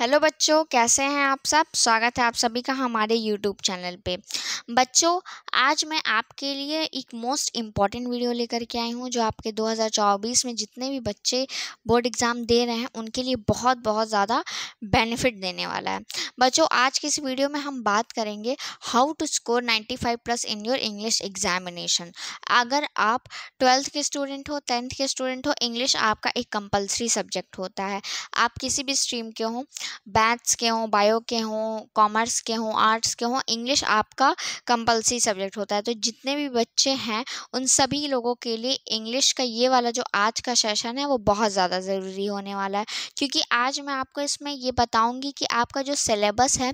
hello बच्चों कैसे हैं आप सब स्वागत है आप सभी का हमारे यूट्यूब चैनल पे बच्चों आज मैं आपके लिए एक मोस्ट इम्पॉर्टेंट वीडियो लेकर के आई हूँ जो आपके 2024 में जितने भी बच्चे बोर्ड एग्ज़ाम दे रहे हैं उनके लिए बहुत बहुत ज़्यादा बेनिफिट देने वाला है बच्चों आज की इस वीडियो में हम बात करेंगे how to score ninety plus in your English examination अगर आप ट्वेल्थ के स्टूडेंट हो टेंथ के स्टूडेंट हो इंग्लिश आपका एक कंपल्सरी सब्जेक्ट होता है आप किसी भी स्ट्रीम के हों मैथ्स के हों बायो के हों कॉमर्स के हों आर्ट्स के हों इंग्लिश आपका कंपलसरी सब्जेक्ट होता है तो जितने भी बच्चे हैं उन सभी लोगों के लिए इंग्लिश का ये वाला जो आज का सेशन है वो बहुत ज़्यादा ज़रूरी होने वाला है क्योंकि आज मैं आपको इसमें ये बताऊँगी कि आपका जो सिलेबस है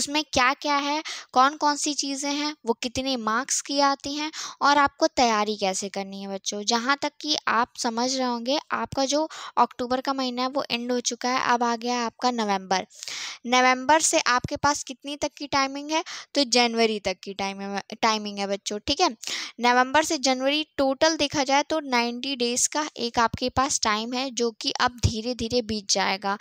उसमें क्या क्या है कौन कौन सी चीज़ें हैं वो कितने मार्क्स की आती हैं और आपको तैयारी कैसे करनी है बच्चों जहाँ तक कि आप समझ रहे होंगे आपका जो अक्टूबर का महीना है वो एंड हो चुका है अब आ गया आपका नवंबर नवंबर नवंबर से आपके पास कितनी तक की टाइमिंग है तो जनवरी तक की टाइम टाइमिंग है बच्चों ठीक है नवंबर से जनवरी टोटल देखा जाए तो नाइन्टी डेज़ का एक आपके पास टाइम है जो कि अब धीरे धीरे बीत जाएगा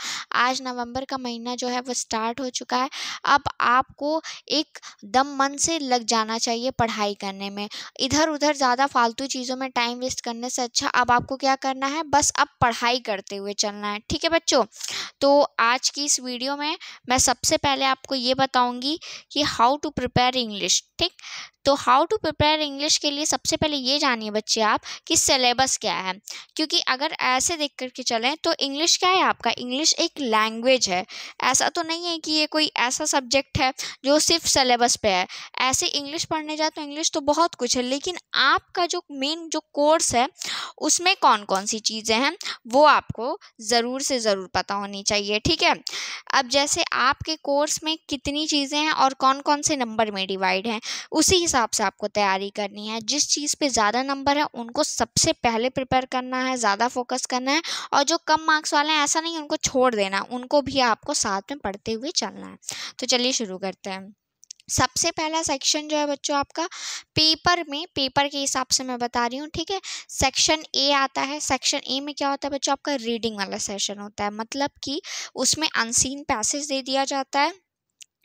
आज नवंबर का महीना जो है वो स्टार्ट हो चुका है अब आपको एक दम मन से लग जाना चाहिए पढ़ाई करने में इधर उधर ज़्यादा फालतू चीज़ों में टाइम वेस्ट करने से अच्छा अब आपको क्या करना है बस अब पढ़ाई करते हुए चलना है ठीक है बच्चों तो आज की इस वीडियो में मैं सबसे पहले आपको ये बताऊंगी कि हाउ टू प्रिपेयर इंग्लिश ठीक तो हाउ टू प्रिपेयर इंग्लिश के लिए सबसे पहले ये जानिए बच्चे आप कि सिलेबस क्या है क्योंकि अगर ऐसे देख करके चलें तो इंग्लिश क्या है आपका इंग्लिश एक लैंग्वेज है ऐसा तो नहीं है कि ये कोई ऐसा सब्जेक्ट है जो सिर्फ सिलेबस पे है ऐसे इंग्लिश पढ़ने जाए तो इंग्लिश तो बहुत कुछ है लेकिन आपका जो मेन जो कोर्स है उसमें कौन कौन सी चीज़ें हैं वो आपको ज़रूर से ज़रूर पता होनी चाहिए ठीक है अब जैसे आपके कोर्स में कितनी चीज़ें हैं और कौन कौन से नंबर में डिवाइड हैं उसी हिसाब से आपको तैयारी करनी है जिस चीज़ पे ज़्यादा नंबर है उनको सबसे पहले प्रिपेयर करना है ज़्यादा फोकस करना है और जो कम मार्क्स वाले हैं ऐसा नहीं उनको छोड़ देना उनको भी आपको साथ में पढ़ते हुए चलना है तो चलिए शुरू करते हैं सबसे पहला सेक्शन जो है बच्चों आपका पेपर में पेपर के हिसाब से मैं बता रही हूँ ठीक है सेक्शन ए आता है सेक्शन ए में क्या होता है बच्चों आपका रीडिंग वाला सेशन होता है मतलब कि उसमें अनसीन पैसेज दे दिया जाता है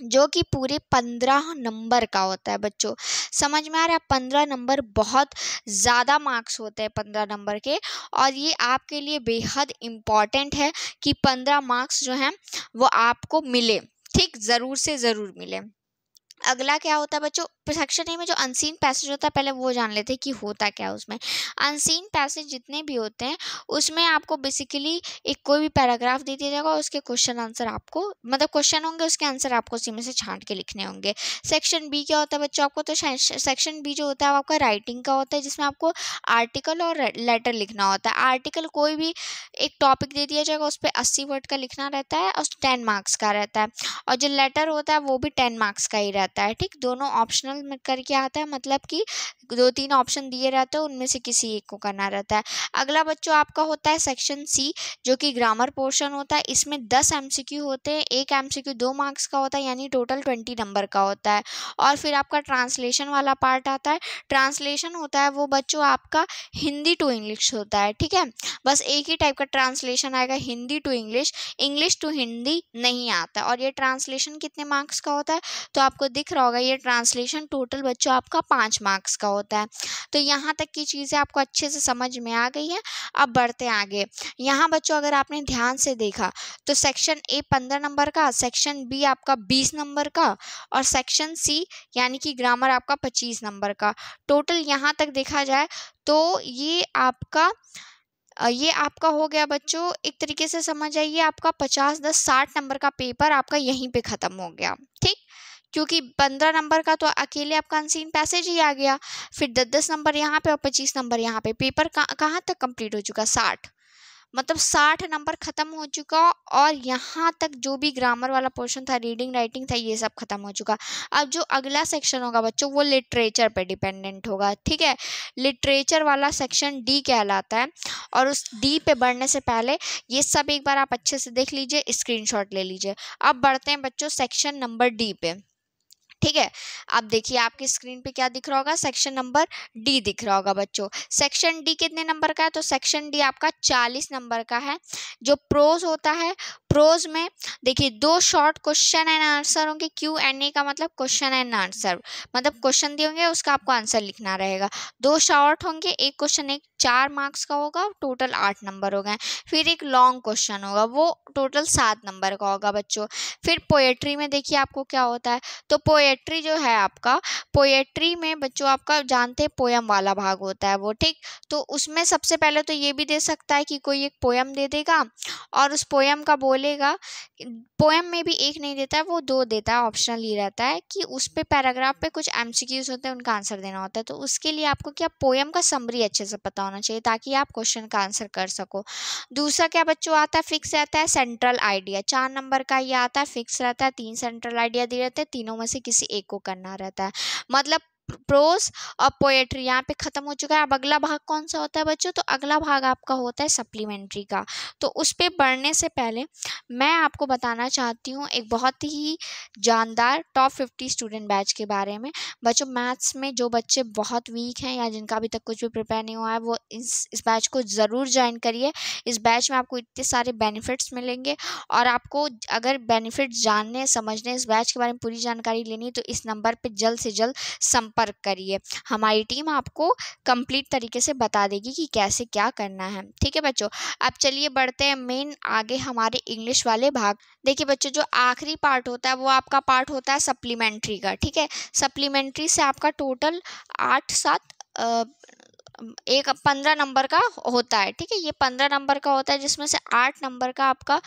जो कि पूरे पंद्रह नंबर का होता है बच्चों समझ में आ रहा है पंद्रह नंबर बहुत ज़्यादा मार्क्स होते हैं पंद्रह नंबर के और ये आपके लिए बेहद इम्पॉर्टेंट है कि पंद्रह मार्क्स जो हैं वो आपको मिले ठीक ज़रूर से ज़रूर मिले अगला क्या होता है बच्चों सेक्शन ए में जो अनसीन पैसेज होता है पहले वो जान लेते हैं कि होता क्या है उसमें अनसीन पैसेज जितने भी होते हैं उसमें आपको बेसिकली एक कोई भी पैराग्राफ दे दिया जाएगा उसके क्वेश्चन आंसर आपको मतलब क्वेश्चन होंगे उसके आंसर आपको उसी में से छांट के लिखने होंगे सेक्शन बी क्या होता है बच्चों आपको तो सेक्शन बी जो होता है वो आपका राइटिंग का होता है जिसमें आपको आर्टिकल और लेटर लिखना होता है आर्टिकल कोई भी एक टॉपिक दे दिया जाएगा उस पर अस्सी वर्ड का लिखना रहता है और टेन मार्क्स का रहता है और जो लेटर होता है वो भी टेन मार्क्स का ही रहता है आता है ठीक दोनों ऑप्शनल में करके आता है मतलब कि दो तीन ऑप्शन दिए रहते हैं उनमें से किसी एक को करना रहता है अगला बच्चों आपका होता है सेक्शन सी जो कि ग्रामर पोर्शन होता है इसमें दस एम होते हैं एक एम दो मार्क्स का होता है यानी टोटल ट्वेंटी नंबर का होता है और फिर आपका ट्रांसलेशन वाला पार्ट आता है ट्रांसलेशन होता है वो बच्चों आपका हिंदी टू इंग्लिश होता है ठीक है बस एक ही टाइप का ट्रांसलेशन आएगा Hindi to English English to Hindi नहीं आता और ये ट्रांसलेशन कितने मार्क्स का होता है तो आपको दिख रहा होगा ये ट्रांसलेशन टोटल बच्चों आपका पाँच मार्क्स का होता है तो यहाँ तक की चीज़ें आपको अच्छे से समझ में आ गई है अब बढ़ते आगे यहाँ बच्चों अगर आपने ध्यान से देखा तो सेक्शन ए पंद्रह नंबर का सेक्शन बी आपका बीस नंबर का और सेक्शन सी यानी कि ग्रामर आपका पच्चीस नंबर का टोटल यहाँ तक देखा जाए तो ये आपका ये आपका हो गया बच्चों एक तरीके से समझ आइए आपका पचास दस साठ नंबर का पेपर आपका यहीं पे ख़त्म हो गया ठीक क्योंकि पंद्रह नंबर का तो अकेले आपका अनसीन पैसेज ही आ गया फिर दस दस नंबर यहाँ पे और पच्चीस नंबर यहाँ पे पेपर कहाँ तक कंप्लीट हो चुका साठ मतलब साठ नंबर ख़त्म हो चुका और यहाँ तक जो भी ग्रामर वाला पोर्शन था रीडिंग राइटिंग था ये सब ख़त्म हो चुका अब जो अगला सेक्शन होगा बच्चों वो लिटरेचर पे डिपेंडेंट होगा ठीक है लिटरेचर वाला सेक्शन डी कहलाता है और उस डी पे बढ़ने से पहले ये सब एक बार आप अच्छे से देख लीजिए स्क्रीनशॉट ले लीजिए अब बढ़ते हैं बच्चों सेक्शन नंबर डी पे ठीक है अब देखिए आपकी स्क्रीन पे क्या दिख रहा होगा सेक्शन नंबर डी दिख रहा होगा बच्चों सेक्शन डी कितने नंबर का है तो सेक्शन डी आपका चालीस नंबर का है जो प्रोज होता है प्रोज में देखिए दो शॉर्ट क्वेश्चन एंड आंसर होंगे क्यू एंड ए का मतलब क्वेश्चन एंड आंसर मतलब क्वेश्चन दिए होंगे उसका आपको आंसर लिखना रहेगा दो शॉर्ट होंगे एक क्वेश्चन एक चार मार्क्स का होगा टोटल आठ नंबर हो गए फिर एक लॉन्ग क्वेश्चन होगा वो टोटल सात नंबर का होगा बच्चों फिर पोएट्री में देखिए आपको क्या होता है तो पोएट्री जो है आपका पोएट्री में बच्चों आपका जानते हैं पोयम वाला भाग होता है वो ठीक तो उसमें सबसे पहले तो ये भी दे सकता है कि कोई एक पोयम दे देगा और उस पोयम का बोलेगा पोयम में भी एक नहीं देता है वो दो देता है ऑप्शनल ही रहता है कि उस पर पैराग्राफ पे कुछ एम होते हैं उनका आंसर देना होता है तो उसके लिए आपको क्या पोयम का समरी अच्छे से पता होना चाहिए ताकि आप क्वेश्चन का आंसर कर सको दूसरा क्या बच्चों आता है फिक्स रहता है सेंट्रल आइडिया चार नंबर का ये आता है फिक्स रहता है तीन सेंट्रल आइडिया दिए रहते हैं तीनों में से किसी एक को करना रहता है मतलब प्रोस और पोएट्री यहाँ पे ख़त्म हो चुका है अब अगला भाग कौन सा होता है बच्चों तो अगला भाग आपका होता है सप्लीमेंट्री का तो उस पर बढ़ने से पहले मैं आपको बताना चाहती हूँ एक बहुत ही जानदार टॉप फिफ्टी स्टूडेंट बैच के बारे में बच्चों मैथ्स में जो बच्चे बहुत वीक हैं या जिनका अभी तक कुछ भी प्रिपेयर नहीं हुआ है वो इस इस बैच को ज़रूर ज्वाइन करिए इस बैच में आपको इतने सारे बेनिफिट्स मिलेंगे और आपको अगर बेनिफिट्स जानने समझने इस बैच के बारे में पूरी जानकारी लेनी है तो इस नंबर पर जल्द से जल्द संपर्क संपर्क करिए हमारी टीम आपको कंप्लीट तरीके से बता देगी कि कैसे क्या करना है ठीक है बच्चों अब चलिए बढ़ते हैं मेन आगे हमारे इंग्लिश वाले भाग देखिए बच्चों जो आखिरी पार्ट होता है वो आपका पार्ट होता है सप्लीमेंट्री का ठीक है सप्लीमेंट्री से आपका टोटल आठ सात एक पंद्रह नंबर का होता है ठीक है ये पंद्रह नंबर का होता है जिसमें से आठ नंबर का आपका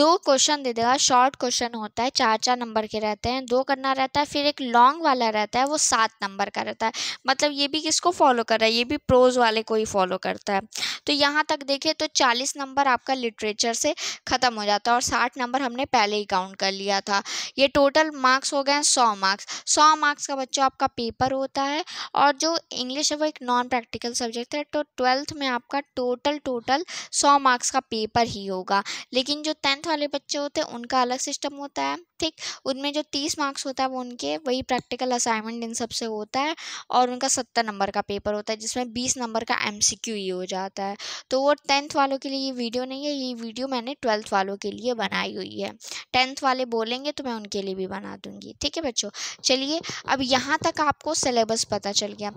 दो क्वेश्चन दे देगा शॉर्ट क्वेश्चन होता है चार चार नंबर के रहते हैं दो करना रहता है फिर एक लॉन्ग वाला रहता है वो सात नंबर का रहता है मतलब ये भी किसको फॉलो कर रहा है ये भी प्रोज वाले को ही फॉलो करता है तो यहाँ तक देखें तो चालीस नंबर आपका लिटरेचर से ख़त्म हो जाता है और साठ नंबर हमने पहले ही काउंट कर लिया था ये टोटल मार्क्स हो गए हैं सौ मार्क्स सौ मार्क्स का बच्चों आपका पेपर होता है और जो इंग्लिश है वो एक नॉन प्रैक्टिकल टोटल सब्जेक्ट है तो ट्वेल्थ में आपका टोटल टोटल सौ मार्क्स का पेपर ही होगा लेकिन जो टेंथ वाले बच्चे होते हैं उनका अलग सिस्टम होता है ठीक उनमें जो तीस मार्क्स होता है वो उनके वही प्रैक्टिकल असाइनमेंट इन सबसे होता है और उनका सत्तर नंबर का पेपर होता है जिसमें बीस नंबर का एम ही e हो जाता है तो वो टेंथ वालों के लिए ये वीडियो नहीं है ये वीडियो मैंने ट्वेल्थ वालों के लिए बनाई हुई है टेंथ वाले बोलेंगे तो मैं उनके लिए भी बना दूंगी ठीक है बच्चों चलिए अब यहाँ तक आपको सिलेबस पता चल गया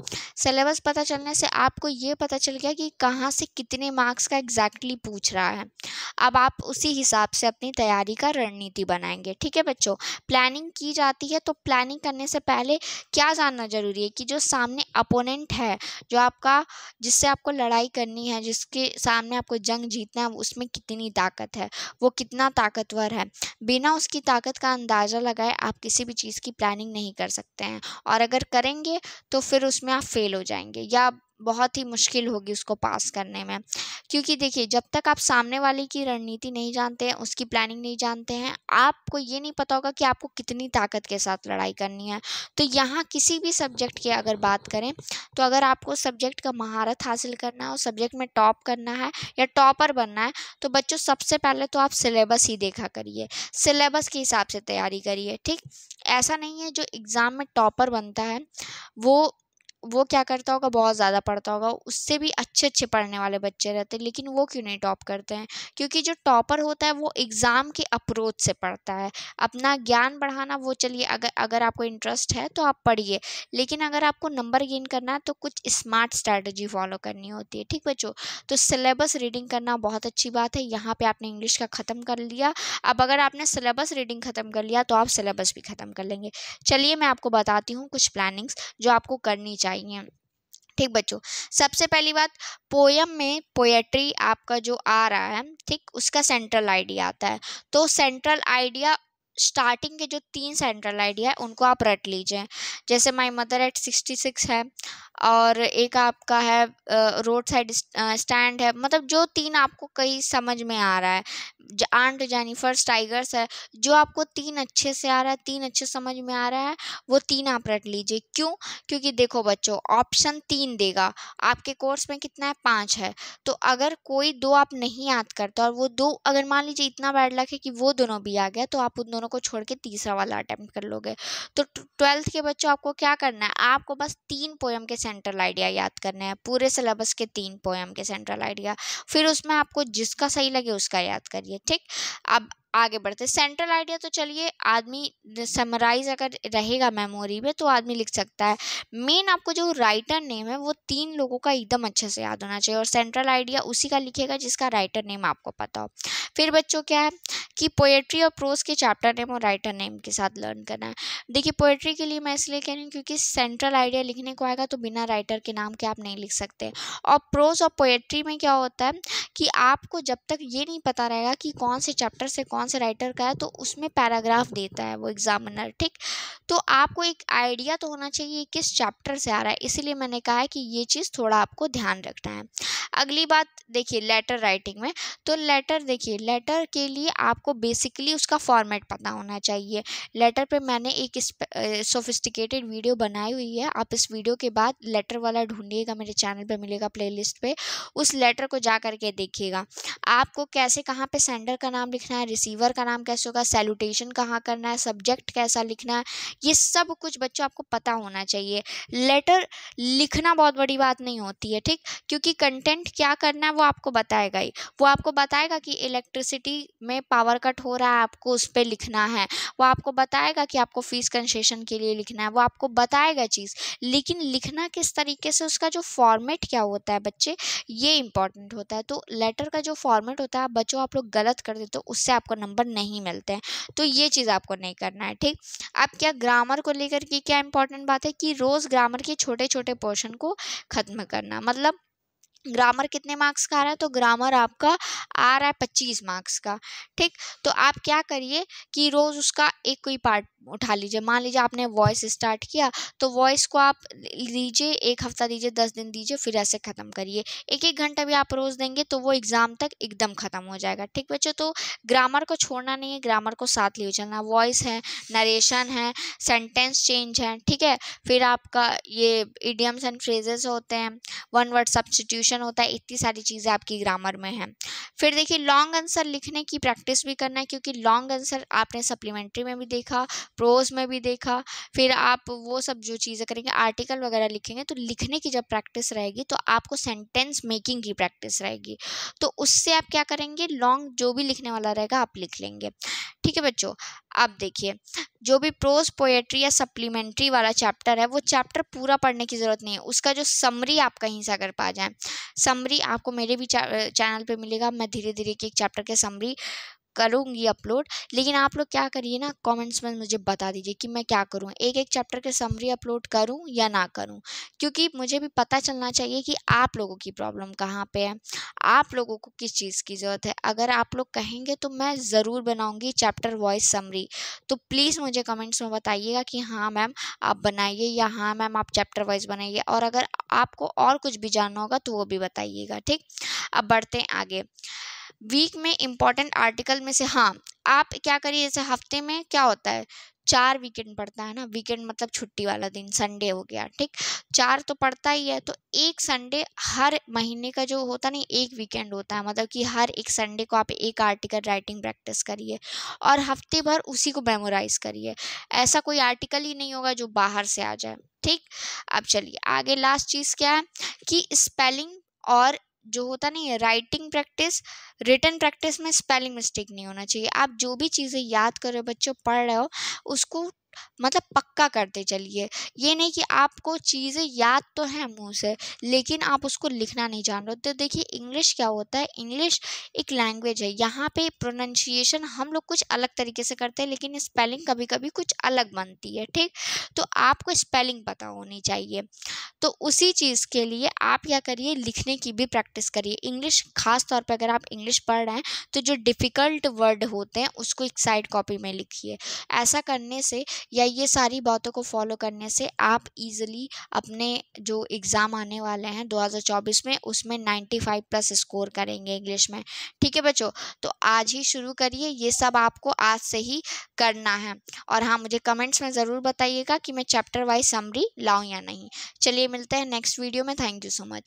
सिलेबस पता चलने से आप आपको ये पता चल गया कि कहाँ से कितने मार्क्स का एग्जैक्टली पूछ रहा है अब आप उसी हिसाब से अपनी तैयारी का रणनीति बनाएंगे ठीक है बच्चों प्लानिंग की जाती है तो प्लानिंग करने से पहले क्या जानना ज़रूरी है कि जो सामने अपोनेंट है जो आपका जिससे आपको लड़ाई करनी है जिसके सामने आपको जंग जीतना है उसमें कितनी ताकत है वो कितना ताकतवर है बिना उसकी ताकत का अंदाज़ा लगाए आप किसी भी चीज़ की प्लानिंग नहीं कर सकते हैं और अगर करेंगे तो फिर उसमें आप फेल हो जाएंगे या बहुत ही मुश्किल होगी उसको पास करने में क्योंकि देखिए जब तक आप सामने वाले की रणनीति नहीं जानते हैं उसकी प्लानिंग नहीं जानते हैं आपको ये नहीं पता होगा कि आपको कितनी ताकत के साथ लड़ाई करनी है तो यहाँ किसी भी सब्जेक्ट की अगर बात करें तो अगर आपको सब्जेक्ट का महारत हासिल करना है और सब्जेक्ट में टॉप करना है या टॉपर बनना है तो बच्चों सबसे पहले तो आप सिलेबस ही देखा करिए सिलेबस के हिसाब से तैयारी करिए ठीक ऐसा नहीं है जो एग्ज़ाम में टॉपर बनता है वो वो क्या करता होगा बहुत ज़्यादा पढ़ता होगा उससे भी अच्छे अच्छे पढ़ने वाले बच्चे रहते हैं लेकिन वो क्यों नहीं टॉप करते हैं क्योंकि जो टॉपर होता है वो एग्ज़ाम के अप्रोच से पढ़ता है अपना ज्ञान बढ़ाना वो चलिए अगर अगर आपको इंटरेस्ट है तो आप पढ़िए लेकिन अगर आपको नंबर गेन करना है तो कुछ स्मार्ट स्ट्रैटेजी फॉलो करनी होती है ठीक बच्चों तो सिलेबस रीडिंग करना बहुत अच्छी बात है यहाँ पर आपने इंग्लिश का ख़त्म कर लिया अब अगर आपने सिलेबस रीडिंग ख़त्म कर लिया तो आप सिलेबस भी ख़त्म कर लेंगे चलिए मैं आपको बताती हूँ कुछ प्लानिंग्स जो आपको करनी चाहिए आई हैं ठीक बच्चों सबसे पहली बात पोयम में पोएट्री आपका जो आ रहा है ठीक उसका सेंट्रल आइडिया आता है तो सेंट्रल आइडिया स्टार्टिंग के जो तीन सेंट्रल आइडिया है उनको आप रट लीजिए जैसे my mother at sixty six है और एक आपका है रोड साइड स्टैंड है मतलब जो तीन आपको कई समझ में आ रहा है आंट फर्स्ट टाइगर्स है जो आपको तीन अच्छे से आ रहा है तीन अच्छे समझ में आ रहा है वो तीन आप रट लीजिए क्यों क्योंकि देखो बच्चों ऑप्शन तीन देगा आपके कोर्स में कितना है पाँच है तो अगर कोई दो आप नहीं याद करते और वो दो अगर मान लीजिए इतना बैड लक है कि वो दोनों भी आ गया तो आप उन दोनों दोनों को छोड़ के तीसरा वाला अटैम्प्ट कर लोगे तो ट्वेल्थ के बच्चों आपको क्या करना है आपको बस तीन पोएम के सेंट्रल आइडिया याद करने हैं पूरे सिलेबस के तीन पोएम के सेंट्रल आइडिया फिर उसमें आपको जिसका सही लगे उसका याद करिए ठीक अब आगे बढ़ते सेंट्रल आइडिया तो चलिए आदमी समराइज अगर रहेगा मेमोरी में तो आदमी लिख सकता है मेन आपको जो राइटर नेम है वो तीन लोगों का एकदम अच्छे से याद होना चाहिए और सेंट्रल आइडिया उसी का लिखेगा जिसका राइटर नेम आपको पता हो फिर बच्चों क्या है कि पोएट्री और प्रोज के चैप्टर नेम और राइटर नेम के साथ लर्न करना है देखिए पोएट्री के लिए मैं इसलिए कह रही हूँ क्योंकि सेंट्रल आइडिया लिखने को आएगा तो बिना राइटर के नाम के आप नहीं लिख सकते और प्रोज और पोएट्री में क्या होता है कि आपको जब तक ये नहीं पता रहेगा कि कौन से चैप्टर से कौन से राइटर का है तो उसमें पैराग्राफ देता है वो एग्जामिनर ठीक तो आपको एक आइडिया तो होना चाहिए किस चैप्टर से आ रहा है इसीलिए मैंने कहा है कि ये चीज़ थोड़ा आपको ध्यान रखना है अगली बात देखिए लेटर राइटिंग में तो लेटर देखिए लेटर के लिए आप आपको बेसिकली उसका फॉर्मेट पता होना चाहिए लेटर पे मैंने एक सोफिस्टिकेटेड वीडियो बनाई हुई है आप इस वीडियो के बाद लेटर वाला ढूंढिएगा मेरे चैनल पे मिलेगा प्लेलिस्ट पे उस लेटर को जा करके देखिएगा आपको कैसे कहाँ पे सेंडर का नाम लिखना है रिसीवर का नाम कैसे होगा सैल्यूटेशन कहाँ करना है सब्जेक्ट कैसा लिखना है ये सब कुछ बच्चों आपको पता होना चाहिए लेटर लिखना बहुत बड़ी बात नहीं होती है ठीक क्योंकि कंटेंट क्या करना है वो आपको बताएगा ही वो आपको बताएगा कि इलेक्ट्रिसिटी में पावर और कट हो रहा है आपको उस पर लिखना है वो आपको बताएगा कि आपको फ़ीस कंसेशन के लिए लिखना है वो आपको बताएगा चीज़ लेकिन लिखना किस तरीके से उसका जो फॉर्मेट क्या होता है बच्चे ये इंपॉर्टेंट होता है तो लेटर का जो फॉर्मेट होता है बच्चों आप लोग गलत कर देते हो उससे आपको नंबर नहीं मिलते हैं तो ये चीज़ आपको नहीं करना है ठीक अब क्या ग्रामर को लेकर के क्या इंपॉर्टेंट बात है कि रोज़ ग्रामर के छोटे छोटे पोर्शन को ख़त्म करना मतलब ग्रामर कितने मार्क्स का आ रहा है तो ग्रामर आपका आ रहा है पच्चीस मार्क्स का ठीक तो आप क्या करिए कि रोज़ उसका एक कोई पार्ट उठा लीजिए मान लीजिए आपने वॉइस स्टार्ट किया तो वॉइस को आप लीजिए एक हफ्ता दीजिए दस दिन दीजिए फिर ऐसे ख़त्म करिए एक एक घंटा भी आप रोज़ देंगे तो वो एग्ज़ाम तक एकदम ख़त्म हो जाएगा ठीक बच्चों तो ग्रामर को छोड़ना नहीं है ग्रामर को साथ लिए चलना वॉइस है नरेशन है सेंटेंस चेंज है ठीक है फिर आपका ये इडियम्स एंड फ्रेजेस होते हैं वन वर्ड सब्सटीट्यूशन होता है इतनी सारी चीज़ें आपकी ग्रामर में हैं फिर देखिए लॉन्ग आंसर लिखने की प्रैक्टिस भी करना है क्योंकि लॉन्ग आंसर आपने सप्लीमेंट्री में भी देखा प्रोज में भी देखा फिर आप वो सब जो चीज़ें करेंगे आर्टिकल वगैरह लिखेंगे तो लिखने की जब प्रैक्टिस रहेगी तो आपको सेंटेंस मेकिंग की प्रैक्टिस रहेगी तो उससे आप क्या करेंगे लॉन्ग जो भी लिखने वाला रहेगा आप लिख लेंगे ठीक है बच्चों अब देखिए जो भी प्रोज पोएट्री या सप्लीमेंट्री वाला चैप्टर है वो चैप्टर पूरा पढ़ने की ज़रूरत नहीं है उसका जो समरी आप कहीं से अगर पा जाए समरी आपको मेरे भी चैनल पे मिलेगा मैं धीरे धीरे के एक चैप्टर के समरी करूँगी अपलोड लेकिन आप लोग क्या करिए ना कमेंट्स में मुझे बता दीजिए कि मैं क्या करूँ एक एक चैप्टर के समरी अपलोड करूँ या ना करूँ क्योंकि मुझे भी पता चलना चाहिए कि आप लोगों की प्रॉब्लम कहाँ पे है आप लोगों को किस चीज़ की ज़रूरत है अगर आप लोग कहेंगे तो मैं ज़रूर बनाऊँगी चैप्टर वाइज समरी तो प्लीज़ मुझे कमेंट्स में बताइएगा कि हाँ मैम आप बनाइए या हाँ मैम आप चैप्टर वाइज बनाइए और अगर आपको और कुछ भी जानना होगा तो वो भी बताइएगा ठीक अब बढ़ते हैं आगे वीक में इम्पॉर्टेंट आर्टिकल में से हाँ आप क्या करिए जैसे हफ्ते में क्या होता है चार वीकेंड पड़ता है ना वीकेंड मतलब छुट्टी वाला दिन संडे हो गया ठीक चार तो पड़ता ही है तो एक संडे हर महीने का जो होता नहीं एक वीकेंड होता है मतलब कि हर एक संडे को आप एक आर्टिकल राइटिंग प्रैक्टिस करिए और हफ्ते भर उसी को मेमोराइज करिए ऐसा कोई आर्टिकल ही नहीं होगा जो बाहर से आ जाए ठीक अब चलिए आगे लास्ट चीज़ क्या है कि स्पेलिंग और जो होता नहीं है राइटिंग प्रैक्टिस रिटर्न प्रैक्टिस में स्पेलिंग मिस्टेक नहीं होना चाहिए आप जो भी चीज़ें याद कर रहे हो बच्चों पढ़ रहे हो उसको मतलब पक्का करते चलिए ये नहीं कि आपको चीज़ें याद तो हैं मुंह से लेकिन आप उसको लिखना नहीं जान रहे तो देखिए इंग्लिश क्या होता है इंग्लिश एक लैंग्वेज है यहाँ पे प्रोनाउंसिएशन हम लोग कुछ अलग तरीके से करते हैं लेकिन स्पेलिंग कभी कभी कुछ अलग बनती है ठीक तो आपको स्पेलिंग पता होनी चाहिए तो उसी चीज़ के लिए आप क्या करिए लिखने की भी प्रैक्टिस करिए इंग्लिश खास तौर पर अगर आप इंग्लिश पढ़ रहे हैं तो जो डिफ़िकल्ट वर्ड होते हैं उसको एक साइड कॉपी में लिखिए ऐसा करने से या ये सारी बातों को फॉलो करने से आप इजीली अपने जो एग्ज़ाम आने वाले हैं 2024 में उसमें 95 प्लस स्कोर करेंगे इंग्लिश में ठीक है बच्चों तो आज ही शुरू करिए ये सब आपको आज से ही करना है और हाँ मुझे कमेंट्स में ज़रूर बताइएगा कि मैं चैप्टर वाइज समरी लाऊँ या नहीं चलिए मिलते हैं नेक्स्ट वीडियो में थैंक यू सो मच